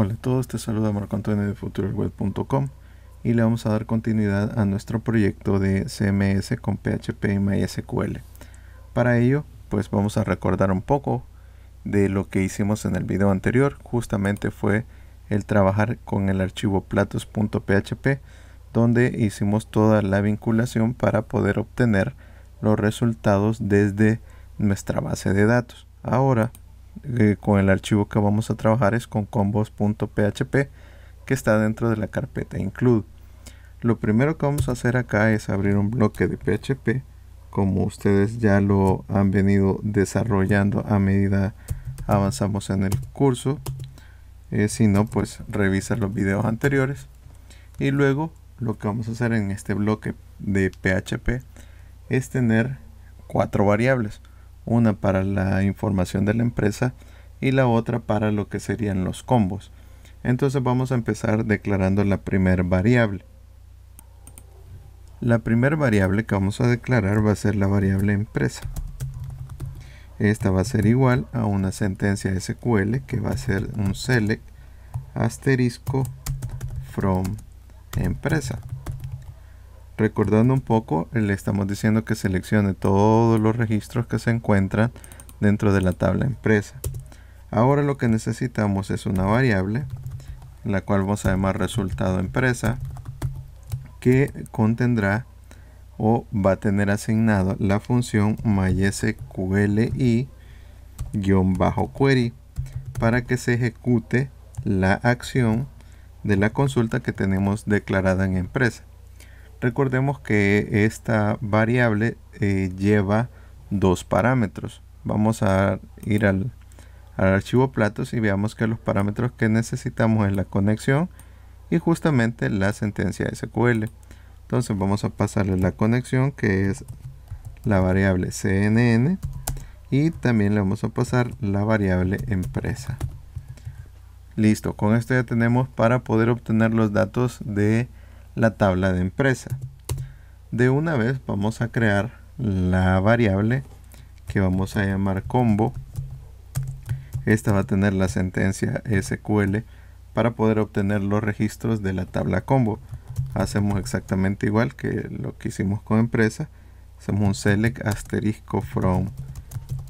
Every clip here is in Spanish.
Hola a todos, te saluda Marco Antonio de futureweb.com y le vamos a dar continuidad a nuestro proyecto de CMS con PHP y MySQL. Para ello, pues vamos a recordar un poco de lo que hicimos en el video anterior, justamente fue el trabajar con el archivo platos.php donde hicimos toda la vinculación para poder obtener los resultados desde nuestra base de datos. Ahora con el archivo que vamos a trabajar es con combos.php que está dentro de la carpeta include. Lo primero que vamos a hacer acá es abrir un bloque de PHP como ustedes ya lo han venido desarrollando a medida avanzamos en el curso. Eh, si no, pues revisa los videos anteriores. Y luego lo que vamos a hacer en este bloque de PHP es tener cuatro variables una para la información de la empresa y la otra para lo que serían los combos. Entonces vamos a empezar declarando la primera variable. La primera variable que vamos a declarar va a ser la variable empresa. Esta va a ser igual a una sentencia SQL que va a ser un select asterisco from empresa. Recordando un poco, eh, le estamos diciendo que seleccione todos los registros que se encuentran dentro de la tabla empresa. Ahora lo que necesitamos es una variable, la cual vamos a llamar resultado empresa, que contendrá o va a tener asignado la función mysqli-query para que se ejecute la acción de la consulta que tenemos declarada en empresa. Recordemos que esta variable eh, lleva dos parámetros. Vamos a ir al, al archivo platos y veamos que los parámetros que necesitamos es la conexión y justamente la sentencia SQL. Entonces vamos a pasarle la conexión que es la variable CNN y también le vamos a pasar la variable empresa. Listo, con esto ya tenemos para poder obtener los datos de la tabla de empresa. De una vez vamos a crear la variable que vamos a llamar combo. Esta va a tener la sentencia SQL para poder obtener los registros de la tabla combo. Hacemos exactamente igual que lo que hicimos con empresa. Hacemos un select asterisco from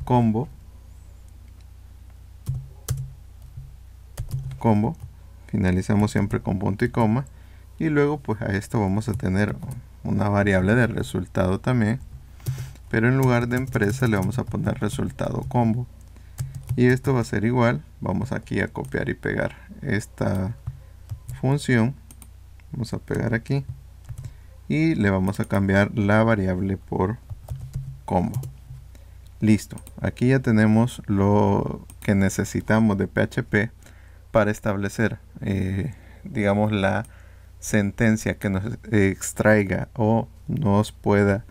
combo. Combo. Finalizamos siempre con punto y coma y luego pues a esto vamos a tener una variable de resultado también pero en lugar de empresa le vamos a poner resultado combo y esto va a ser igual vamos aquí a copiar y pegar esta función vamos a pegar aquí y le vamos a cambiar la variable por combo listo aquí ya tenemos lo que necesitamos de php para establecer eh, digamos la sentencia que nos extraiga o nos pueda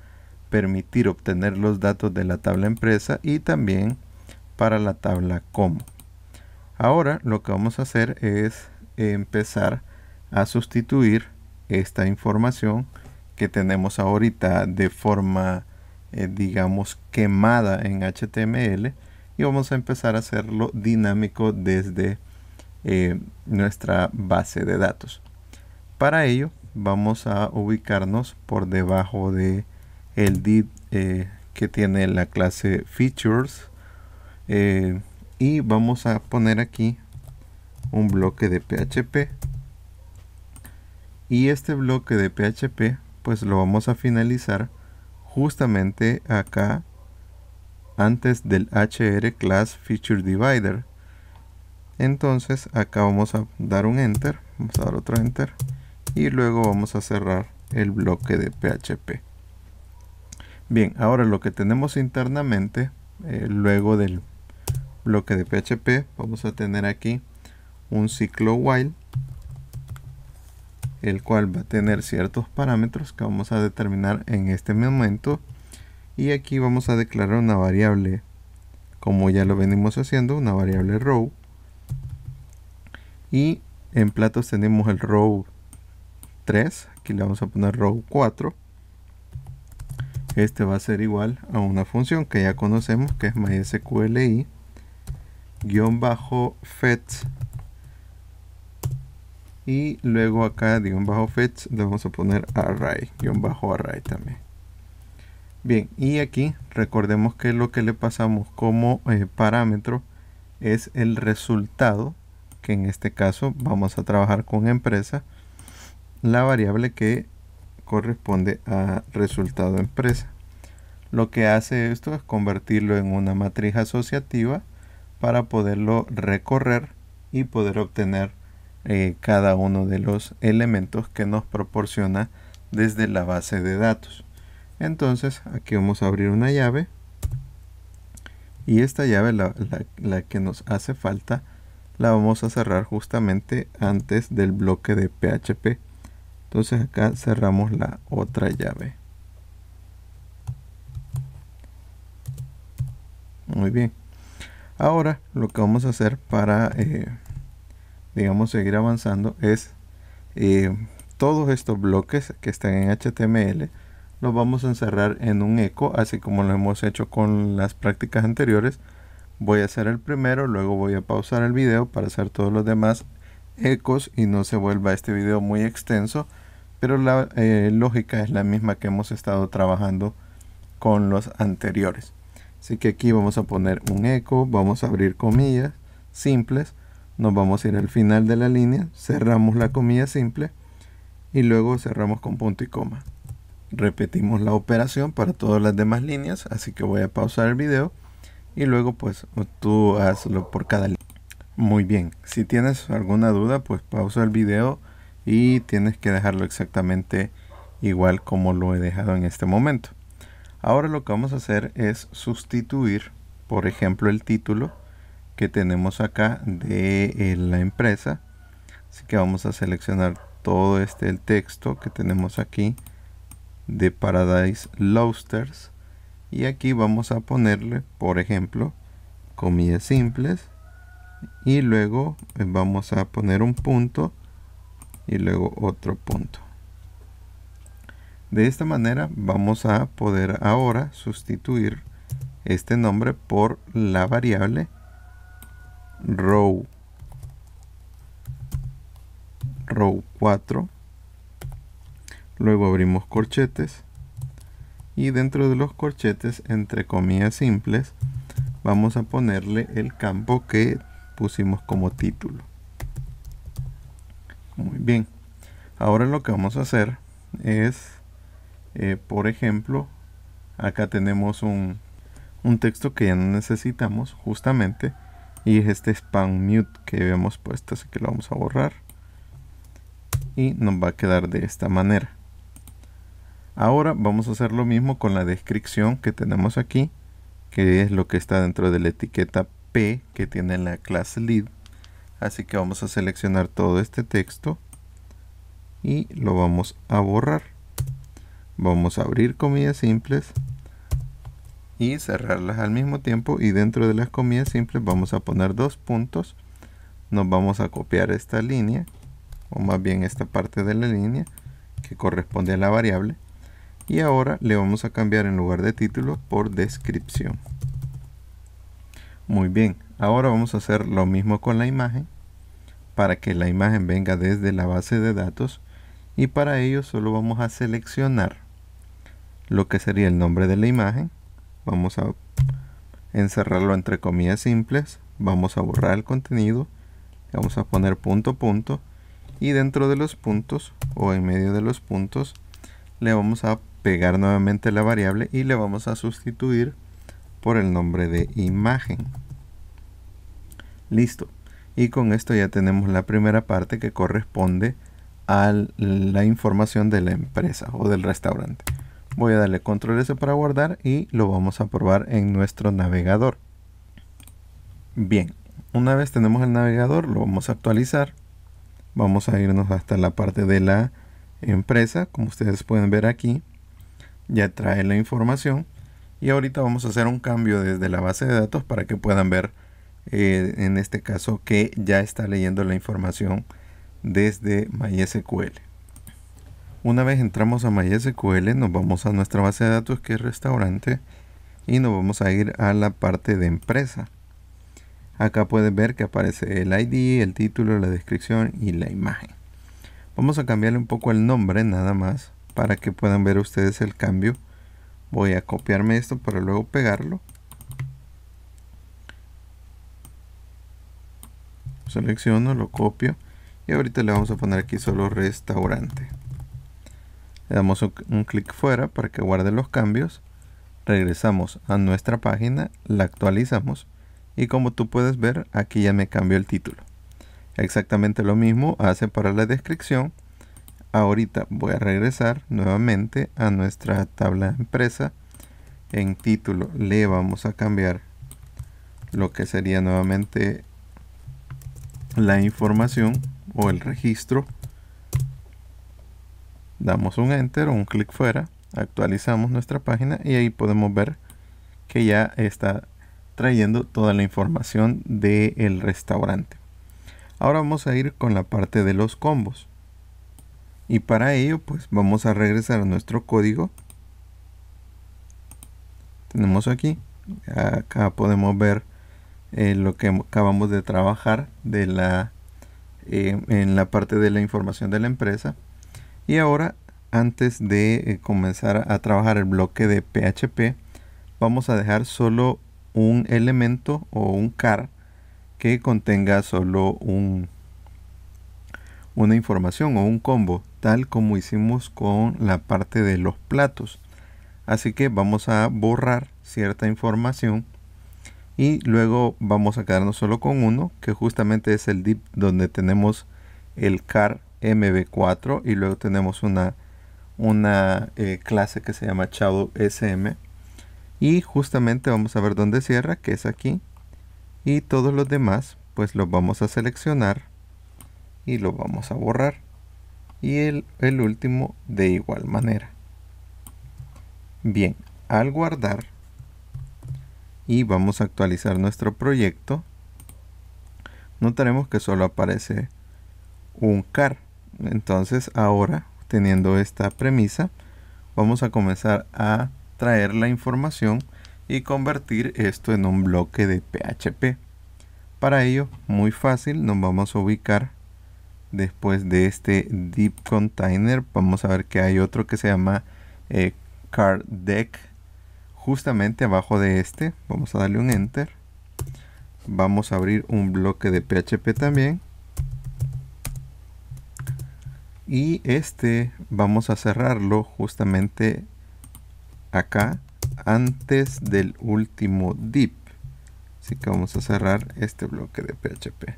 permitir obtener los datos de la tabla empresa y también para la tabla como. Ahora lo que vamos a hacer es empezar a sustituir esta información que tenemos ahorita de forma eh, digamos quemada en HTML y vamos a empezar a hacerlo dinámico desde eh, nuestra base de datos. Para ello vamos a ubicarnos por debajo de el div eh, que tiene la clase features eh, y vamos a poner aquí un bloque de PHP y este bloque de PHP pues lo vamos a finalizar justamente acá antes del HR class feature divider entonces acá vamos a dar un enter vamos a dar otro enter y luego vamos a cerrar el bloque de PHP. Bien, ahora lo que tenemos internamente, eh, luego del bloque de PHP, vamos a tener aquí un ciclo while, el cual va a tener ciertos parámetros que vamos a determinar en este momento. Y aquí vamos a declarar una variable, como ya lo venimos haciendo, una variable row. Y en platos tenemos el row 3, aquí le vamos a poner row 4 este va a ser igual a una función que ya conocemos que es mysqli guión bajo fetch y luego acá guión bajo fetch le vamos a poner array guión bajo array también bien y aquí recordemos que lo que le pasamos como eh, parámetro es el resultado que en este caso vamos a trabajar con empresa la variable que corresponde a resultado empresa. Lo que hace esto es convertirlo en una matriz asociativa para poderlo recorrer y poder obtener eh, cada uno de los elementos que nos proporciona desde la base de datos. Entonces aquí vamos a abrir una llave y esta llave, la que nos hace falta, la vamos a cerrar justamente antes del bloque de PHP entonces acá cerramos la otra llave muy bien ahora lo que vamos a hacer para eh, digamos seguir avanzando es eh, todos estos bloques que están en HTML los vamos a encerrar en un eco así como lo hemos hecho con las prácticas anteriores voy a hacer el primero luego voy a pausar el video para hacer todos los demás ecos y no se vuelva este video muy extenso, pero la eh, lógica es la misma que hemos estado trabajando con los anteriores. Así que aquí vamos a poner un eco, vamos a abrir comillas simples, nos vamos a ir al final de la línea, cerramos la comilla simple y luego cerramos con punto y coma. Repetimos la operación para todas las demás líneas, así que voy a pausar el video y luego pues tú hazlo por cada línea. Muy bien, si tienes alguna duda, pues pausa el video y tienes que dejarlo exactamente igual como lo he dejado en este momento. Ahora lo que vamos a hacer es sustituir, por ejemplo, el título que tenemos acá de eh, la empresa. Así que vamos a seleccionar todo este el texto que tenemos aquí de Paradise Lobsters y aquí vamos a ponerle, por ejemplo, comillas simples y luego eh, vamos a poner un punto y luego otro punto de esta manera vamos a poder ahora sustituir este nombre por la variable row row 4 luego abrimos corchetes y dentro de los corchetes entre comillas simples vamos a ponerle el campo que pusimos como título. Muy bien. Ahora lo que vamos a hacer es, eh, por ejemplo, acá tenemos un, un texto que ya no necesitamos justamente y es este spam mute que habíamos puesto, así que lo vamos a borrar y nos va a quedar de esta manera. Ahora vamos a hacer lo mismo con la descripción que tenemos aquí, que es lo que está dentro de la etiqueta que tiene la clase lead. Así que vamos a seleccionar todo este texto y lo vamos a borrar. Vamos a abrir comillas simples y cerrarlas al mismo tiempo y dentro de las comillas simples vamos a poner dos puntos. Nos vamos a copiar esta línea o más bien esta parte de la línea que corresponde a la variable y ahora le vamos a cambiar en lugar de título por descripción. Muy bien, ahora vamos a hacer lo mismo con la imagen para que la imagen venga desde la base de datos y para ello solo vamos a seleccionar lo que sería el nombre de la imagen vamos a encerrarlo entre comillas simples vamos a borrar el contenido vamos a poner punto punto y dentro de los puntos o en medio de los puntos le vamos a pegar nuevamente la variable y le vamos a sustituir por el nombre de imagen. Listo. Y con esto ya tenemos la primera parte que corresponde a la información de la empresa o del restaurante. Voy a darle control S para guardar y lo vamos a probar en nuestro navegador. Bien, una vez tenemos el navegador lo vamos a actualizar. Vamos a irnos hasta la parte de la empresa. Como ustedes pueden ver aquí, ya trae la información y ahorita vamos a hacer un cambio desde la base de datos para que puedan ver eh, en este caso que ya está leyendo la información desde MySQL. Una vez entramos a MySQL nos vamos a nuestra base de datos que es restaurante y nos vamos a ir a la parte de empresa. Acá pueden ver que aparece el ID, el título, la descripción y la imagen. Vamos a cambiarle un poco el nombre nada más para que puedan ver ustedes el cambio voy a copiarme esto para luego pegarlo selecciono, lo copio y ahorita le vamos a poner aquí solo restaurante le damos un, clic fuera para que guarde los cambios regresamos a nuestra página la actualizamos y como tú puedes ver aquí ya me cambió el título exactamente lo mismo hace para la descripción ahorita voy a regresar nuevamente a nuestra tabla empresa en título le vamos a cambiar lo que sería nuevamente la información o el registro damos un enter o un clic fuera actualizamos nuestra página y ahí podemos ver que ya está trayendo toda la información del restaurante ahora vamos a ir con la parte de los combos y para ello pues vamos a regresar a nuestro código tenemos aquí acá podemos ver eh, lo que acabamos de trabajar de la eh, en la parte de la información de la empresa y ahora antes de eh, comenzar a trabajar el bloque de PHP vamos a dejar solo un elemento o un car que contenga solo un una información o un combo tal como hicimos con la parte de los platos. Así que vamos a borrar cierta información y luego vamos a quedarnos solo con uno que justamente es el dip donde tenemos el car mb4 y luego tenemos una, una eh, clase que se llama chavo sm y justamente vamos a ver dónde cierra que es aquí y todos los demás pues los vamos a seleccionar y los vamos a borrar y el, el último de igual manera. Bien, al guardar y vamos a actualizar nuestro proyecto, notaremos que solo aparece un car. Entonces ahora, teniendo esta premisa, vamos a comenzar a traer la información y convertir esto en un bloque de PHP. Para ello, muy fácil, nos vamos a ubicar Después de este Deep Container, vamos a ver que hay otro que se llama eh, Card Deck. Justamente abajo de este, vamos a darle un Enter. Vamos a abrir un bloque de PHP también. Y este vamos a cerrarlo justamente acá antes del último deep Así que vamos a cerrar este bloque de PHP.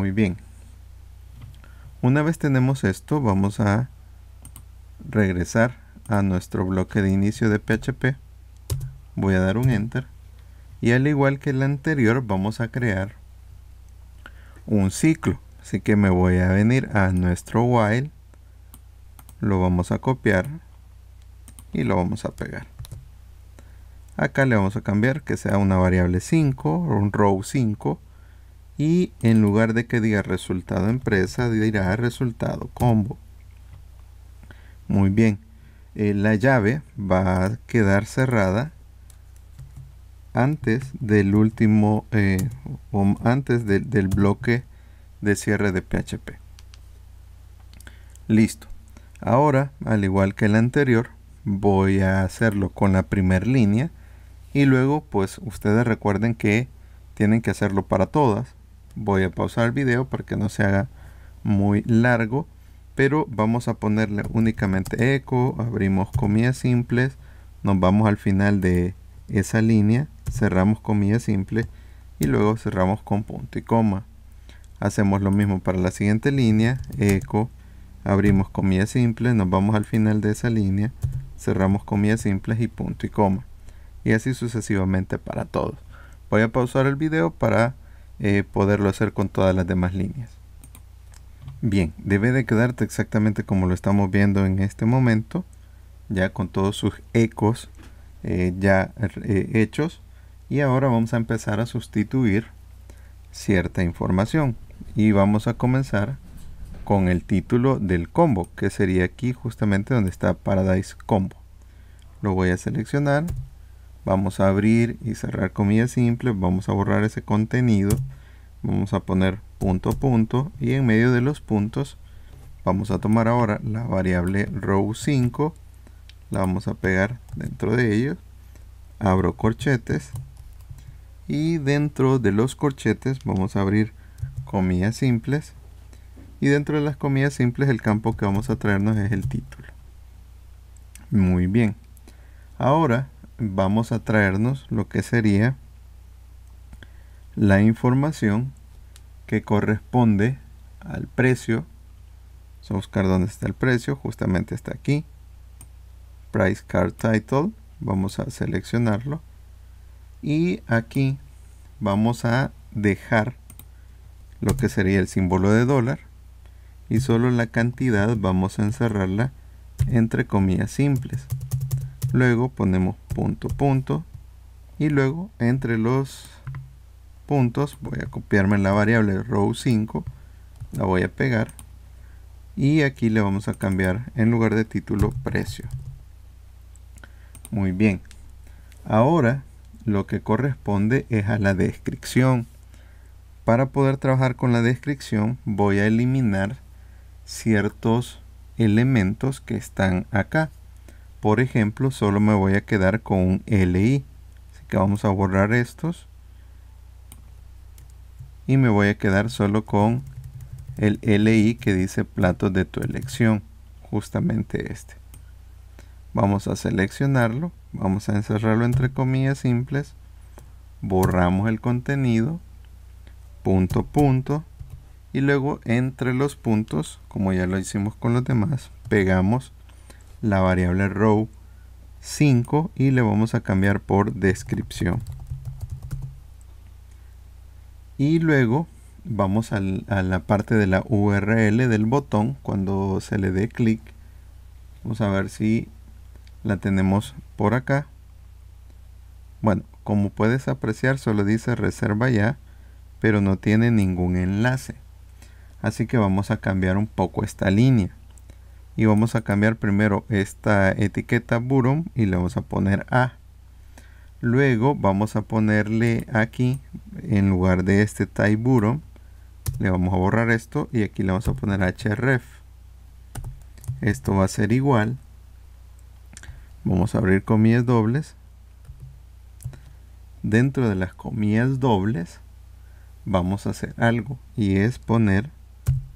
muy bien. Una vez tenemos esto, vamos a regresar a nuestro bloque de inicio de PHP. Voy a dar un Enter. Y al igual que el anterior, vamos a crear un ciclo. Así que me voy a venir a nuestro while. Lo vamos a copiar. Y lo vamos a pegar. Acá le vamos a cambiar que sea una variable 5, un row 5 y en lugar de que diga resultado empresa dirá resultado combo muy bien eh, la llave va a quedar cerrada antes del último eh, antes del bloque de cierre de PHP listo ahora al igual que el anterior voy a hacerlo con la primera línea y luego pues ustedes recuerden que tienen que hacerlo para todas voy a pausar el video para que no se haga muy largo pero vamos a ponerle únicamente eco abrimos comillas simples nos vamos al final de esa línea cerramos comillas simples y luego cerramos con punto y coma hacemos lo mismo para la siguiente línea eco abrimos comillas simples nos vamos al final de esa línea cerramos comillas simples y punto y coma y así sucesivamente para todos voy a pausar el video para eh, poderlo hacer con todas las demás líneas. Bien, debe de quedarte exactamente como lo estamos viendo en este momento, ya con todos sus ecos eh, ya eh, hechos. Y ahora vamos a empezar a sustituir cierta información. Y vamos a comenzar con el título del combo, que sería aquí justamente donde está Paradise Combo. Lo voy a seleccionar vamos a abrir y cerrar comillas simples, vamos a borrar ese contenido, vamos a poner punto punto y en medio de los puntos vamos a tomar ahora la variable row 5, la vamos a pegar dentro de ellos, abro corchetes y dentro de los corchetes vamos a abrir comillas simples y dentro de las comillas simples el campo que vamos a traernos es el título. Muy bien. Ahora vamos a traernos lo que sería la información que corresponde al precio. Vamos a buscar dónde está el precio, justamente está aquí. Price Card Title, vamos a seleccionarlo. Y aquí vamos a dejar lo que sería el símbolo de dólar. Y solo la cantidad vamos a encerrarla entre comillas simples. Luego ponemos punto, punto. Y luego entre los puntos voy a copiarme la variable row 5. La voy a pegar. Y aquí le vamos a cambiar en lugar de título precio. Muy bien. Ahora lo que corresponde es a la descripción. Para poder trabajar con la descripción voy a eliminar ciertos elementos que están acá. Por ejemplo, solo me voy a quedar con un LI. Así que vamos a borrar estos. Y me voy a quedar solo con el LI que dice platos de tu elección. Justamente este. Vamos a seleccionarlo. Vamos a encerrarlo entre comillas simples. Borramos el contenido. Punto, punto. Y luego entre los puntos, como ya lo hicimos con los demás, pegamos la variable row 5 y le vamos a cambiar por descripción. Y luego vamos a la parte de la URL del botón cuando se le dé clic. Vamos a ver si la tenemos por acá. Bueno, como puedes apreciar solo dice reserva ya, pero no tiene ningún enlace. Así que vamos a cambiar un poco esta línea y vamos a cambiar primero esta etiqueta burum y le vamos a poner A. Luego vamos a ponerle aquí, en lugar de este type burum le vamos a borrar esto y aquí le vamos a poner href. Esto va a ser igual. Vamos a abrir comillas dobles. Dentro de las comillas dobles vamos a hacer algo y es poner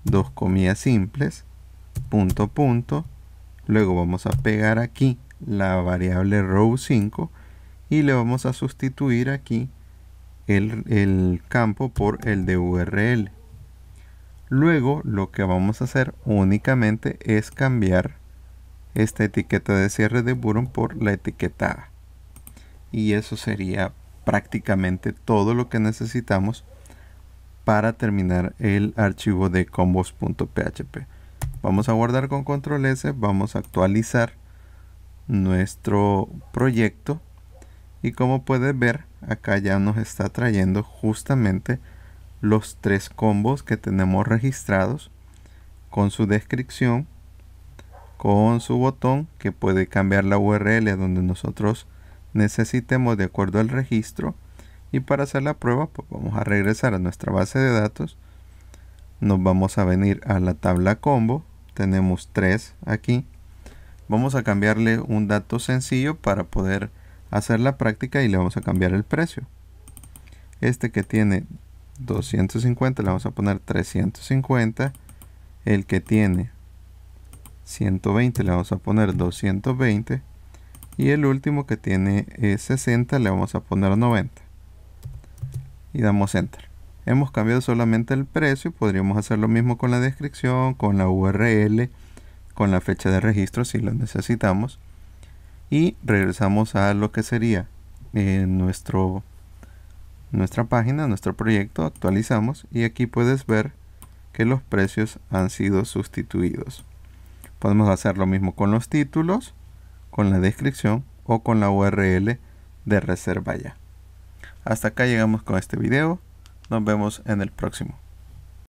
dos comillas simples punto punto luego vamos a pegar aquí la variable row 5 y le vamos a sustituir aquí el, el, campo por el de url luego lo que vamos a hacer únicamente es cambiar esta etiqueta de cierre de Buron por la etiqueta y eso sería prácticamente todo lo que necesitamos para terminar el archivo de combos.php Vamos a guardar con control S, vamos a actualizar nuestro proyecto y como puedes ver acá ya nos está trayendo justamente los tres combos que tenemos registrados con su descripción con su botón que puede cambiar la URL a donde nosotros necesitemos de acuerdo al registro y para hacer la prueba pues, vamos a regresar a nuestra base de datos nos vamos a venir a la tabla combo tenemos 3 aquí. Vamos a cambiarle un dato sencillo para poder hacer la práctica y le vamos a cambiar el precio. Este que tiene 250 le vamos a poner 350. El que tiene 120 le vamos a poner 220. Y el último que tiene 60 eh, le vamos a poner 90. Y damos enter. Hemos cambiado solamente el precio, podríamos hacer lo mismo con la descripción, con la URL, con la fecha de registro si lo necesitamos. Y regresamos a lo que sería eh, nuestro, nuestra página, nuestro proyecto, actualizamos y aquí puedes ver que los precios han sido sustituidos. Podemos hacer lo mismo con los títulos, con la descripción o con la URL de reserva ya. Hasta acá llegamos con este video. Nos vemos en el próximo.